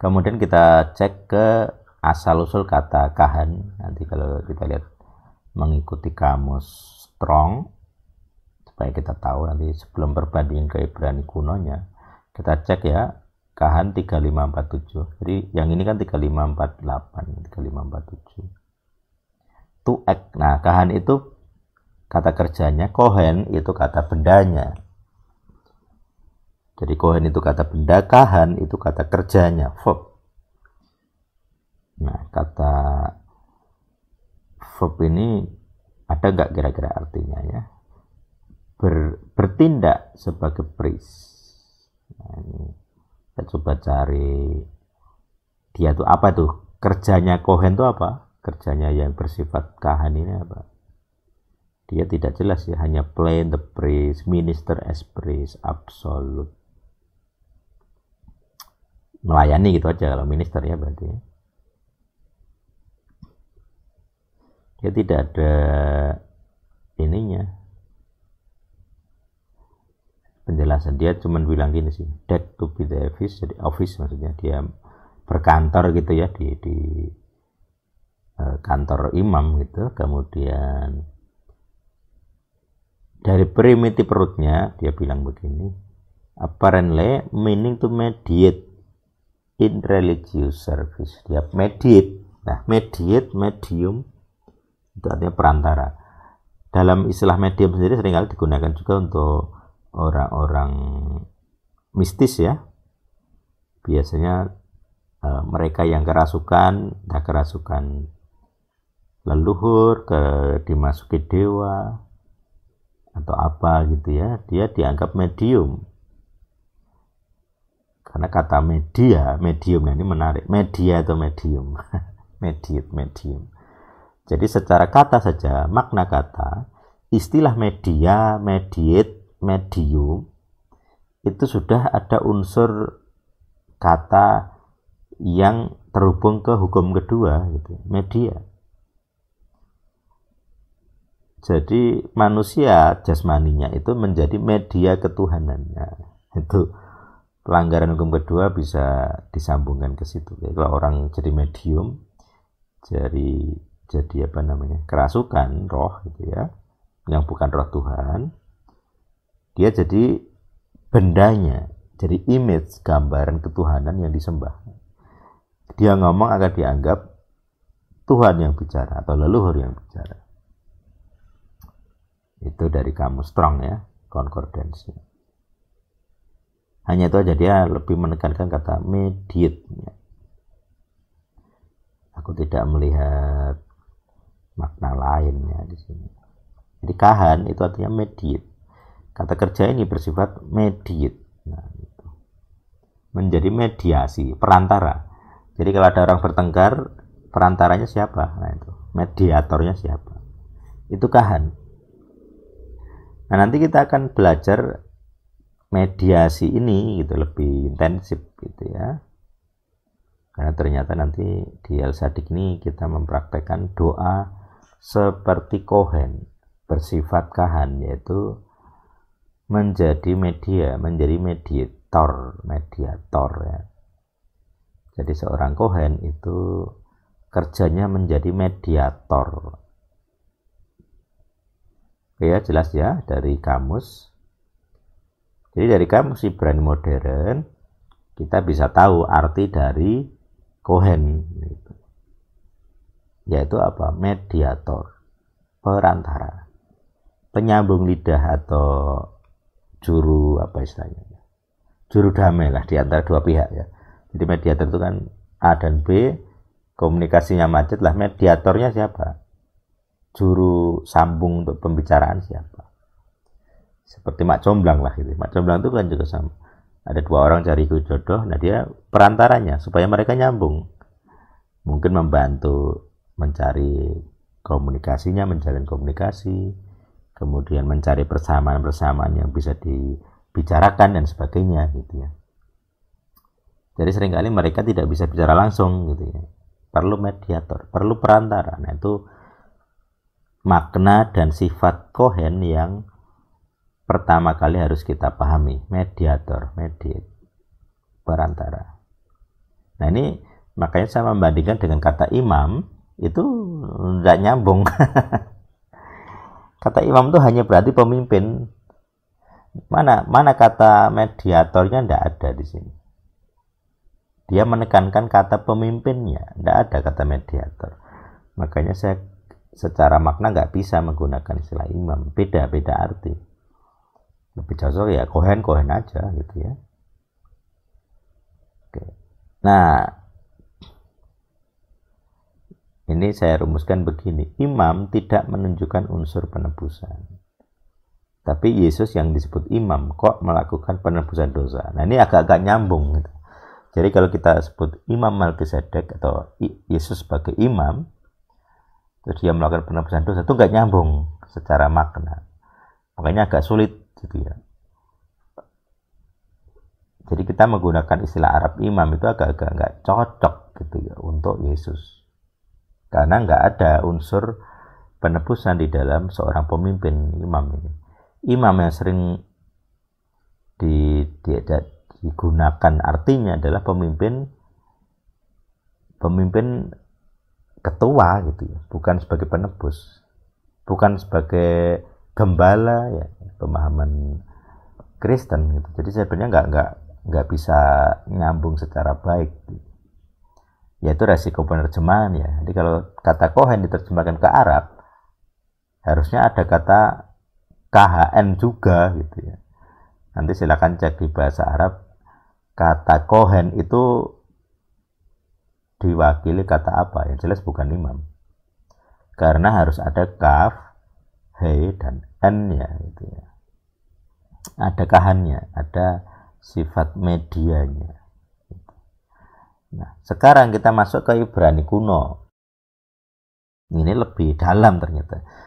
kemudian kita cek ke asal usul kata kahan nanti kalau kita lihat mengikuti kamus strong supaya kita tahu nanti sebelum perbandingan ke Ibrani kunonya kita cek ya kahan 3547 jadi yang ini kan 3548 3547 tuek nah kahan itu kata kerjanya kohen itu kata bendanya jadi kohen itu kata benda, kahan itu kata kerjanya, verb. Nah, kata verb ini ada nggak kira-kira artinya ya? Ber, bertindak sebagai priest. Nah, ini kita coba cari dia tuh apa tuh kerjanya kohen tuh apa? Kerjanya yang bersifat kahan ini apa? Dia tidak jelas ya, hanya plain the priest, minister as priest, absolute melayani gitu aja kalau minister ya berarti ya tidak ada ininya penjelasan dia cuma bilang gini sih dead to be the office jadi office maksudnya dia berkantor gitu ya di, di e, kantor imam gitu kemudian dari primitif perutnya dia bilang begini apparently meaning to mediate in religious service dia mediate nah mediate medium itu artinya perantara dalam istilah medium sendiri seringkali digunakan juga untuk orang-orang mistis ya biasanya uh, mereka yang kerasukan tak kerasukan leluhur ke dimasuki dewa atau apa gitu ya dia dianggap medium karena kata media medium nah ini menarik media atau medium medium medium jadi secara kata saja makna kata istilah media mediate medium itu sudah ada unsur kata yang terhubung ke hukum kedua gitu media jadi manusia jasmaninya itu menjadi media ketuhanannya itu pelanggaran hukum kedua bisa disambungkan ke situ Jadi, kalau orang jadi medium jadi jadi apa namanya kerasukan roh gitu ya yang bukan roh Tuhan dia jadi bendanya jadi image gambaran ketuhanan yang disembah dia ngomong agar dianggap Tuhan yang bicara atau leluhur yang bicara itu dari kamu strong ya konkordensinya hanya itu aja dia lebih menekankan kata mediate aku tidak melihat makna lainnya di sini jadi kahan itu artinya mediate kata kerja ini bersifat mediate nah, gitu. menjadi mediasi perantara jadi kalau ada orang bertengkar perantaranya siapa nah itu mediatornya siapa itu kahan nah nanti kita akan belajar mediasi ini gitu lebih intensif gitu ya karena ternyata nanti di El Sadik ini kita mempraktekkan doa seperti kohen bersifat kahan yaitu menjadi media menjadi mediator mediator ya jadi seorang kohen itu kerjanya menjadi mediator ya jelas ya dari kamus jadi dari kamu si brand modern kita bisa tahu arti dari Cohen gitu. yaitu apa mediator perantara penyambung lidah atau juru apa istilahnya juru damai lah di antara dua pihak ya jadi mediator itu kan A dan B komunikasinya macet lah mediatornya siapa juru sambung untuk pembicaraan siapa seperti mak comblang lah gitu mak comblang itu kan juga sama ada dua orang cari jodoh nah dia perantaranya supaya mereka nyambung mungkin membantu mencari komunikasinya menjalin komunikasi kemudian mencari persamaan-persamaan yang bisa dibicarakan dan sebagainya gitu ya jadi seringkali mereka tidak bisa bicara langsung gitu ya perlu mediator perlu perantara nah itu makna dan sifat kohen yang pertama kali harus kita pahami mediator, mediat, perantara. Nah ini makanya saya membandingkan dengan kata imam itu tidak nyambung. kata imam itu hanya berarti pemimpin. Mana mana kata mediatornya tidak ada di sini. Dia menekankan kata pemimpinnya, tidak ada kata mediator. Makanya saya secara makna nggak bisa menggunakan istilah imam, beda-beda arti lebih cocok ya kohen kohen aja gitu ya oke nah ini saya rumuskan begini imam tidak menunjukkan unsur penebusan tapi Yesus yang disebut imam kok melakukan penebusan dosa nah ini agak-agak nyambung gitu. jadi kalau kita sebut imam Melkisedek atau Yesus sebagai imam terus dia melakukan penebusan dosa itu nggak nyambung secara makna makanya agak sulit gitu ya jadi kita menggunakan istilah Arab imam itu agak-agak nggak cocok gitu ya untuk Yesus karena nggak ada unsur penebusan di dalam seorang pemimpin imam ini imam yang sering di, di, di, digunakan artinya adalah pemimpin pemimpin ketua gitu ya bukan sebagai penebus bukan sebagai gembala ya pemahaman Kristen gitu jadi sebenarnya nggak nggak nggak bisa nyambung secara baik yaitu resiko penerjemahan ya jadi kalau kata Kohen diterjemahkan ke Arab harusnya ada kata KHN juga gitu ya nanti silakan cek di bahasa Arab kata Kohen itu diwakili kata apa yang jelas bukan imam karena harus ada kaf he dan N-nya gitu ya. Ada kahannya, ada sifat medianya. Nah, sekarang kita masuk ke Ibrani kuno. Ini lebih dalam ternyata.